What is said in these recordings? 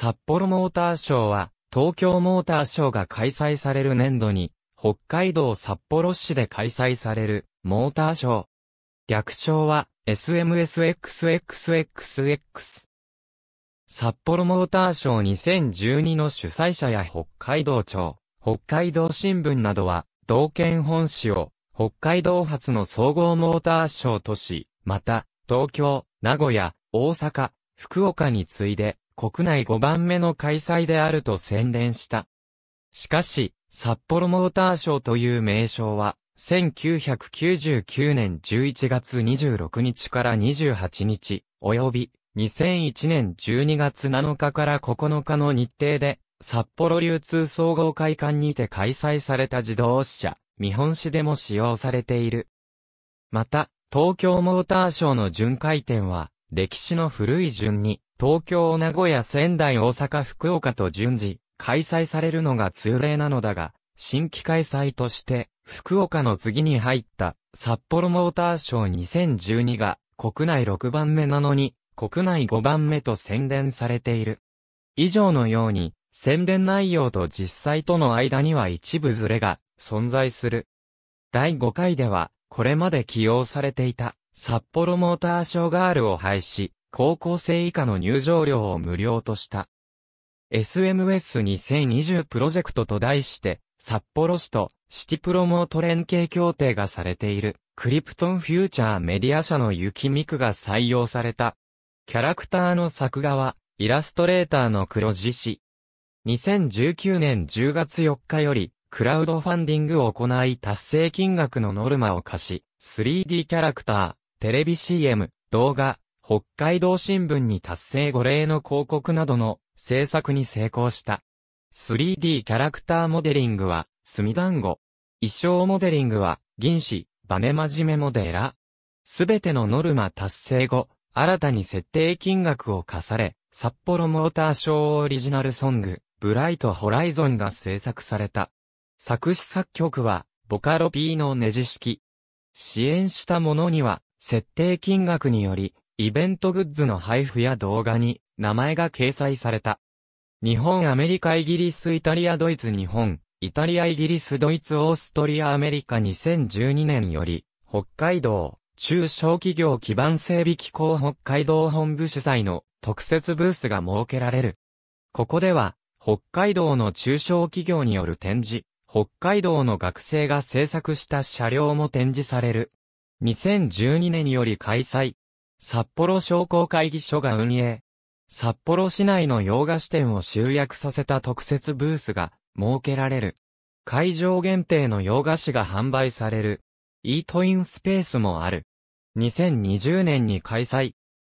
札幌モーターショーは、東京モーターショーが開催される年度に、北海道札幌市で開催される、モーターショー。略称は、SMSXXXX。札幌モーターショー2012の主催者や北海道庁、北海道新聞などは、道県本市を、北海道発の総合モーターショーとし、また、東京、名古屋、大阪、福岡に次いで、国内5番目の開催であると宣伝した。しかし、札幌モーターショーという名称は、1999年11月26日から28日、及び2001年12月7日から9日の日程で、札幌流通総合会館にて開催された自動車、見本市でも使用されている。また、東京モーターショーの巡回展は、歴史の古い順に、東京、名古屋、仙台、大阪、福岡と順次、開催されるのが通例なのだが、新規開催として、福岡の次に入った、札幌モーターショー2012が、国内6番目なのに、国内5番目と宣伝されている。以上のように、宣伝内容と実際との間には一部ズレが存在する。第5回では、これまで起用されていた札幌モーターショーガールを廃止、高校生以下の入場料を無料とした。SMS2020 プロジェクトと題して、札幌市とシティプロモート連携協定がされている、クリプトンフューチャーメディア社の雪ミクが採用された。キャラクターの作画は、イラストレーターの黒獅子。2019年10月4日より、クラウドファンディングを行い達成金額のノルマを課し、3D キャラクター、テレビ CM、動画、北海道新聞に達成5例の広告などの制作に成功した。3D キャラクターモデリングは、墨団子。衣装モデリングは、銀紙、バネ真面目モデラ。すべてのノルマ達成後、新たに設定金額を課され、札幌モーターショーオリジナルソング、ブライトホライゾンが制作された。作詞作曲は、ボカロ P のネジ式。支援した者には、設定金額により、イベントグッズの配布や動画に名前が掲載された。日本、アメリカ、イギリス、イタリア、ドイツ、日本、イタリア、イギリス、ドイツ、オーストリア、アメリカ2012年より、北海道、中小企業基盤整備機構北海道本部主催の特設ブースが設けられる。ここでは、北海道の中小企業による展示、北海道の学生が制作した車両も展示される。2012年より開催、札幌商工会議所が運営。札幌市内の洋菓子店を集約させた特設ブースが設けられる。会場限定の洋菓子が販売される。イートインスペースもある。2020年に開催。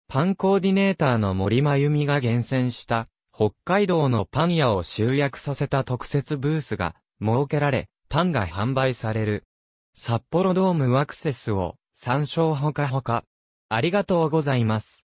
パンコーディネーターの森真由美が厳選した北海道のパン屋を集約させた特設ブースが設けられ、パンが販売される。札幌ドームアクセスを参照ほかほか。ありがとうございます。